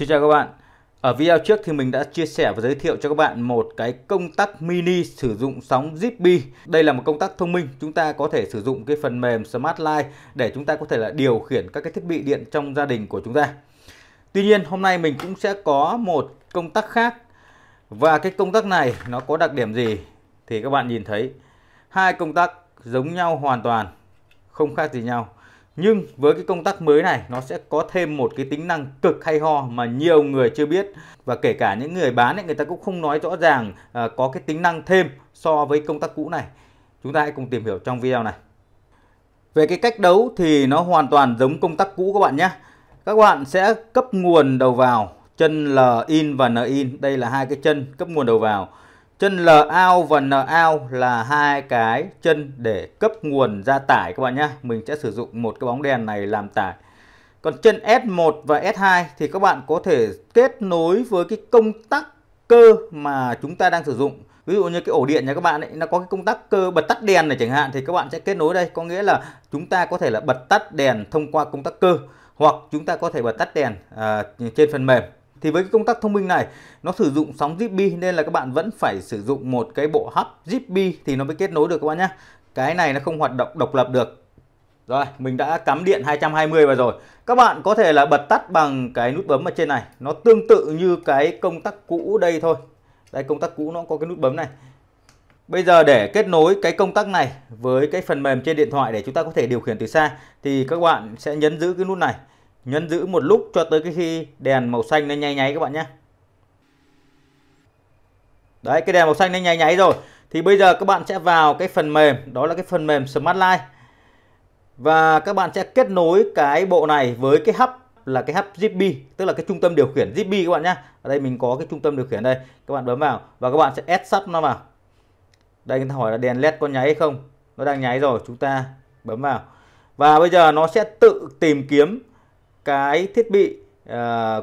Xin chào các bạn. Ở video trước thì mình đã chia sẻ và giới thiệu cho các bạn một cái công tắc mini sử dụng sóng Zigbee. Đây là một công tắc thông minh, chúng ta có thể sử dụng cái phần mềm Smart Smartline để chúng ta có thể là điều khiển các cái thiết bị điện trong gia đình của chúng ta. Tuy nhiên hôm nay mình cũng sẽ có một công tắc khác. Và cái công tắc này nó có đặc điểm gì thì các bạn nhìn thấy hai công tắc giống nhau hoàn toàn, không khác gì nhau nhưng với cái công tắc mới này nó sẽ có thêm một cái tính năng cực hay ho mà nhiều người chưa biết và kể cả những người bán ấy người ta cũng không nói rõ ràng à, có cái tính năng thêm so với công tắc cũ này. Chúng ta hãy cùng tìm hiểu trong video này. Về cái cách đấu thì nó hoàn toàn giống công tắc cũ các bạn nhé. Các bạn sẽ cấp nguồn đầu vào chân L in và N in, đây là hai cái chân cấp nguồn đầu vào chân l LOUT và n NOUT là hai cái chân để cấp nguồn ra tải các bạn nhé mình sẽ sử dụng một cái bóng đèn này làm tải còn chân S1 và S2 thì các bạn có thể kết nối với cái công tắc cơ mà chúng ta đang sử dụng ví dụ như cái ổ điện nhà các bạn ấy nó có cái công tắc cơ bật tắt đèn này chẳng hạn thì các bạn sẽ kết nối đây có nghĩa là chúng ta có thể là bật tắt đèn thông qua công tắc cơ hoặc chúng ta có thể bật tắt đèn à, trên phần mềm thì với cái công tắc thông minh này nó sử dụng sóng Zigbee nên là các bạn vẫn phải sử dụng một cái bộ hub Zigbee thì nó mới kết nối được các bạn nhé. Cái này nó không hoạt động độc lập được. Rồi, mình đã cắm điện 220 vào rồi. Các bạn có thể là bật tắt bằng cái nút bấm ở trên này. Nó tương tự như cái công tắc cũ đây thôi. Đây công tắc cũ nó có cái nút bấm này. Bây giờ để kết nối cái công tắc này với cái phần mềm trên điện thoại để chúng ta có thể điều khiển từ xa thì các bạn sẽ nhấn giữ cái nút này nhấn giữ một lúc cho tới cái khi đèn màu xanh nó nháy nháy các bạn nhé đấy cái đèn màu xanh nó nháy nháy rồi thì bây giờ các bạn sẽ vào cái phần mềm đó là cái phần mềm Smart Light và các bạn sẽ kết nối cái bộ này với cái hub là cái hub ZB tức là cái trung tâm điều khiển ZB các bạn nhé ở đây mình có cái trung tâm điều khiển đây các bạn bấm vào và các bạn sẽ add sub nó vào đây người ta hỏi là đèn led có nháy hay không nó đang nháy rồi chúng ta bấm vào và bây giờ nó sẽ tự tìm kiếm cái thiết bị uh,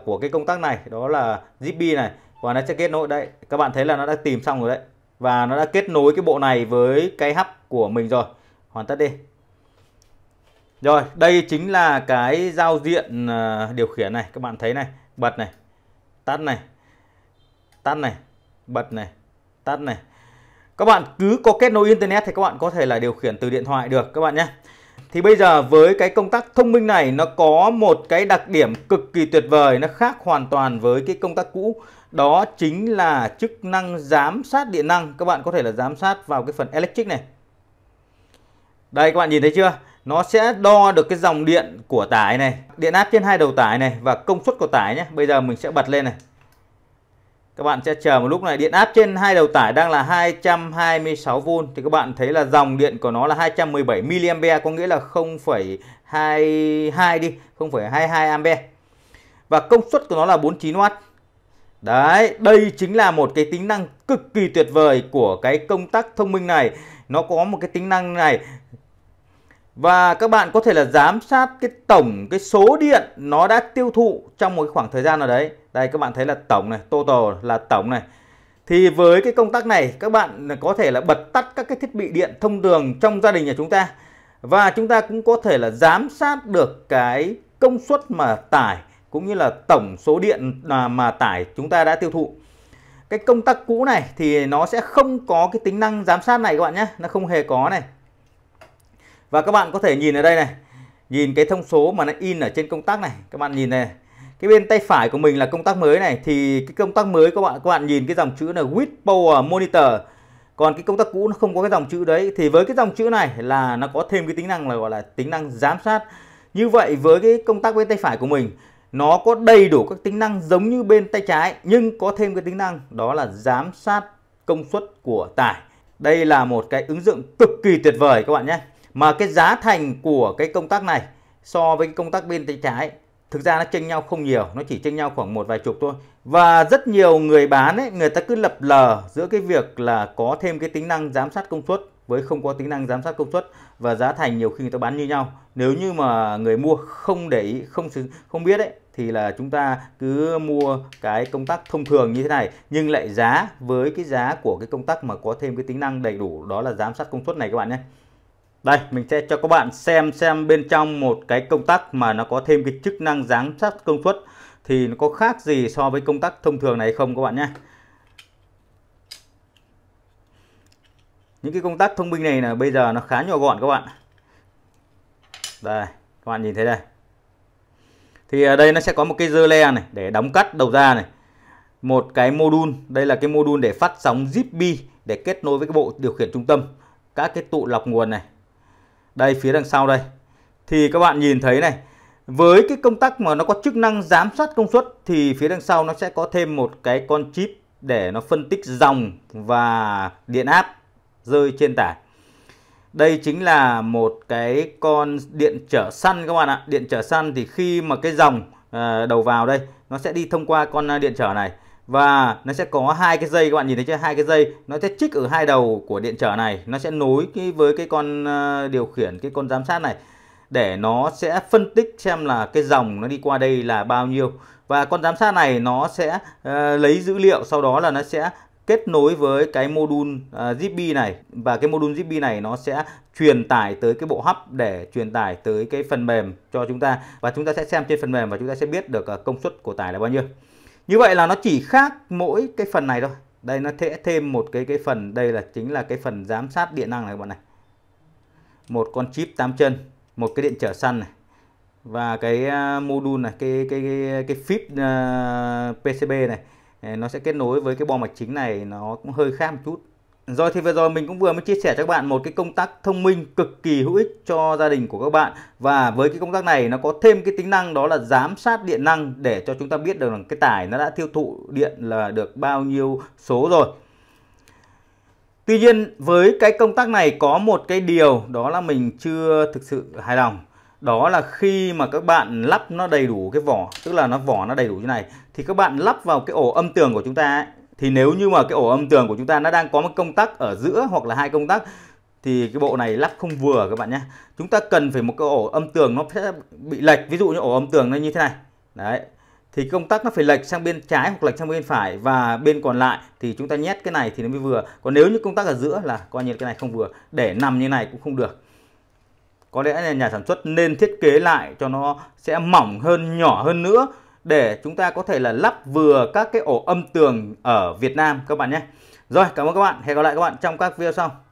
của cái công tắc này đó là ZB này và nó sẽ kết nối đây các bạn thấy là nó đã tìm xong rồi đấy và nó đã kết nối cái bộ này với cái hub của mình rồi hoàn tất đi rồi đây chính là cái giao diện uh, điều khiển này các bạn thấy này bật này tắt này tắt này bật này tắt này các bạn cứ có kết nối internet thì các bạn có thể là điều khiển từ điện thoại được các bạn nhé thì bây giờ với cái công tắc thông minh này nó có một cái đặc điểm cực kỳ tuyệt vời nó khác hoàn toàn với cái công tắc cũ. Đó chính là chức năng giám sát điện năng. Các bạn có thể là giám sát vào cái phần electric này. Đây các bạn nhìn thấy chưa? Nó sẽ đo được cái dòng điện của tải này, điện áp trên hai đầu tải này và công suất của tải nhé. Bây giờ mình sẽ bật lên này các bạn sẽ chờ một lúc này điện áp trên hai đầu tải đang là 226V thì các bạn thấy là dòng điện của nó là 217 mA có nghĩa là 0,22 đi 0,22A và công suất của nó là 49W đấy đây chính là một cái tính năng cực kỳ tuyệt vời của cái công tắc thông minh này nó có một cái tính năng này và các bạn có thể là giám sát cái tổng cái số điện nó đã tiêu thụ trong một khoảng thời gian nào đấy đây các bạn thấy là tổng này total là tổng này thì với cái công tắc này các bạn có thể là bật tắt các cái thiết bị điện thông thường trong gia đình nhà chúng ta và chúng ta cũng có thể là giám sát được cái công suất mà tải cũng như là tổng số điện mà, mà tải chúng ta đã tiêu thụ cái công tắc cũ này thì nó sẽ không có cái tính năng giám sát này các bạn nhé nó không hề có này và các bạn có thể nhìn ở đây này nhìn cái thông số mà nó in ở trên công tắc này các bạn nhìn này cái bên tay phải của mình là công tắc mới này thì cái công tắc mới các bạn các bạn nhìn cái dòng chữ là with power monitor còn cái công tắc cũ nó không có cái dòng chữ đấy thì với cái dòng chữ này là nó có thêm cái tính năng là gọi là tính năng giám sát như vậy với cái công tắc bên tay phải của mình nó có đầy đủ các tính năng giống như bên tay trái nhưng có thêm cái tính năng đó là giám sát công suất của tải đây là một cái ứng dụng cực kỳ tuyệt vời các bạn nhé mà cái giá thành của cái công tắc này so với công tắc bên tay trái thực ra nó chênh nhau không nhiều nó chỉ chênh nhau khoảng một vài chục thôi và rất nhiều người bán ấy người ta cứ lập lờ giữa cái việc là có thêm cái tính năng giám sát công suất với không có tính năng giám sát công suất và giá thành nhiều khi người ta bán như nhau nếu như mà người mua không để ý không không biết đấy thì là chúng ta cứ mua cái công tắc thông thường như thế này nhưng lại giá với cái giá của cái công tắc mà có thêm cái tính năng đầy đủ đó là giám sát công suất này các bạn nhé đây, mình sẽ cho các bạn xem xem bên trong một cái công tắc mà nó có thêm cái chức năng giám sát công suất thì nó có khác gì so với công tắc thông thường này không các bạn nhé. Những cái công tắc thông minh này là bây giờ nó khá nhỏ gọn các bạn. Đây, các bạn nhìn thấy đây. Thì ở đây nó sẽ có một cái dơ le này để đóng cắt đầu ra này. Một cái module, đây là cái module để phát sóng Zigbee để kết nối với cái bộ điều khiển trung tâm. Các cái tụ lọc nguồn này đây phía đằng sau đây thì các bạn nhìn thấy này với cái công tắc mà nó có chức năng giám sát công suất thì phía đằng sau nó sẽ có thêm một cái con chip để nó phân tích dòng và điện áp rơi trên tải đây chính là một cái con điện trở săn các bạn ạ điện trở săn thì khi mà cái dòng ờ, đầu vào đây nó sẽ đi thông qua con ờ, điện trở này và nó sẽ có hai cái dây các bạn nhìn thấy chưa hai cái dây nó sẽ chích ở hai đầu của điện trở này nó sẽ nối cái với cái con ờ, điều khiển cái con giám sát này để nó sẽ phân tích xem là cái dòng nó đi qua đây là bao nhiêu và con giám sát này nó sẽ uh, lấy dữ liệu sau đó là nó sẽ kết nối với cái module uh, ờ, ZB này và cái module ZB này nó sẽ truyền tải tới cái bộ hấp để truyền tải tới cái phần mềm cho chúng ta và chúng ta sẽ xem trên phần mềm và chúng ta sẽ biết được uh, công suất của tải là bao nhiêu như vậy là nó chỉ khác mỗi cái phần này thôi đây nó sẽ thêm một cái cái phần đây là chính là cái phần giám sát điện năng này các bạn này một con chip 8 chân một cái điện trở săn này và cái à, module này cái cái cái, cái phíp à, uh, PCB này nó sẽ kết nối với cái bo mạch chính này nó cũng hơi khác một chút rồi thì vừa rồi mình cũng vừa mới chia sẻ cho các bạn một cái công tắc thông minh cực kỳ hữu ích cho gia đình của các bạn và với cái công tác này nó có thêm cái tính năng đó là giám sát điện năng để cho chúng ta biết được là cái tải nó đã tiêu thụ điện là được bao nhiêu số rồi. Tuy nhiên với cái công tác này có một cái điều đó là mình chưa thực sự hài lòng đó là khi mà các bạn lắp nó đầy đủ cái vỏ tức là nó vỏ nó đầy đủ như này thì các bạn lắp vào cái ổ âm tường của chúng ta ấy, thì nếu như mà cái ổ âm tường của chúng ta nó đang có một công tắc ở giữa hoặc là hai công tắc thì cái bộ này lắp không vừa các bạn nhé chúng ta cần phải một cái ổ âm tường nó sẽ bị lệch ví dụ như ổ âm tường nó như thế này đấy thì công tắc nó phải lệch sang bên trái hoặc lệch sang bên phải và bên còn lại thì chúng ta nhét cái này thì nó mới vừa còn nếu như công tắc ở giữa là coi như cái này không vừa để nằm như này cũng không được có lẽ là nhà sản xuất nên thiết kế lại cho nó sẽ mỏng hơn nhỏ hơn nữa để chúng ta có thể là lắp vừa các cái ổ âm tường ở Việt Nam các bạn nhé. Rồi, cảm ơn các bạn. Hẹn gặp lại các bạn trong các video sau.